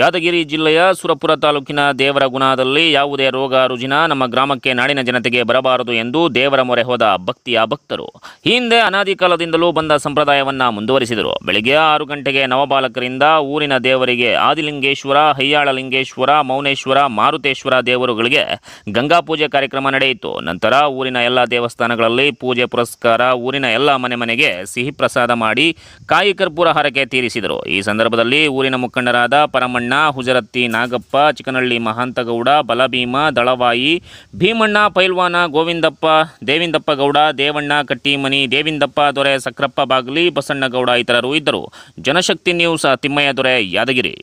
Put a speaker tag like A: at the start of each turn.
A: ಯಾದಗಿರಿ ಜಿಲ್ಲೆಯ ಸುರಪುರ ತಾಲೂಕಿನ ದೇವರ ಗುಣದಲ್ಲಿ ಯಾವುದೇ ರೋಗ ರುಜಿನ ನಮ್ಮ ಗ್ರಾಮಕ್ಕೆ ನಾಡಿನ ಜನತೆಗೆ ಬರಬಾರದು ಎಂದು ದೇವರ ಮೊರೆ ಹೋದ ಭಕ್ತಿಯ ಭಕ್ತರು ಹಿಂದೆ ಅನಾದಿ ಕಾಲದಿಂದಲೂ ಬಂದ ಸಂಪ್ರದಾಯವನ್ನು ಮುಂದುವರಿಸಿದರು ಬೆಳಿಗ್ಗೆ ಆರು ಗಂಟೆಗೆ ನವಬಾಲಕರಿಂದ ಊರಿನ ದೇವರಿಗೆ ಆದಿಲಿಂಗೇಶ್ವರ ಹಯ್ಯಾಳಲಿಂಗೇಶ್ವರ ಮೌನೇಶ್ವರ ಮಾರುತೇಶ್ವರ ದೇವರುಗಳಿಗೆ ಗಂಗಾ ಪೂಜೆ ಕಾರ್ಯಕ್ರಮ ನಡೆಯಿತು ನಂತರ ಊರಿನ ಎಲ್ಲ ದೇವಸ್ಥಾನಗಳಲ್ಲಿ ಪೂಜೆ ಪುರಸ್ಕಾರ ಊರಿನ ಎಲ್ಲ ಮನೆ ಮನೆಗೆ ಸಿಹಿ ಪ್ರಸಾದ ಮಾಡಿ ಕಾಯಿ ಕರ್ಪೂರ ಹರಕೆ ತೀರಿಸಿದರು ಈ ಸಂದರ್ಭದಲ್ಲಿ ಊರಿನ ಮುಖಂಡರಾದ ಪರಮ ರಾಮಣ್ಣ ಹುಜರತ್ತಿ ನಾಗಪ್ಪ ಚಿಕ್ಕನಹಳ್ಳಿ ಮಹಾಂತಗೌಡ ಬಲಭೀಮ ದಳವಾಯಿ ಭೀಮಣ್ಣ ಪೈಲ್ವಾನ ಗೋವಿಂದಪ್ಪ ದೇವಿಂದಪ್ಪ ಗೌಡ ದೇವಣ್ಣ ಕಟ್ಟಿಮನಿ ದೇವಿಂದಪ್ಪ ದೊರೆ ಸಕ್ರಪ್ಪ ಬಾಗ್ಲಿ ಬಸಣ್ಣಗೌಡ ಇತರರು ಇದ್ದರು ಜನಶಕ್ತಿ ನ್ಯೂಸ್ ತಿಮ್ಮಯ್ಯ ದೊರೆ ಯಾದಗಿರಿ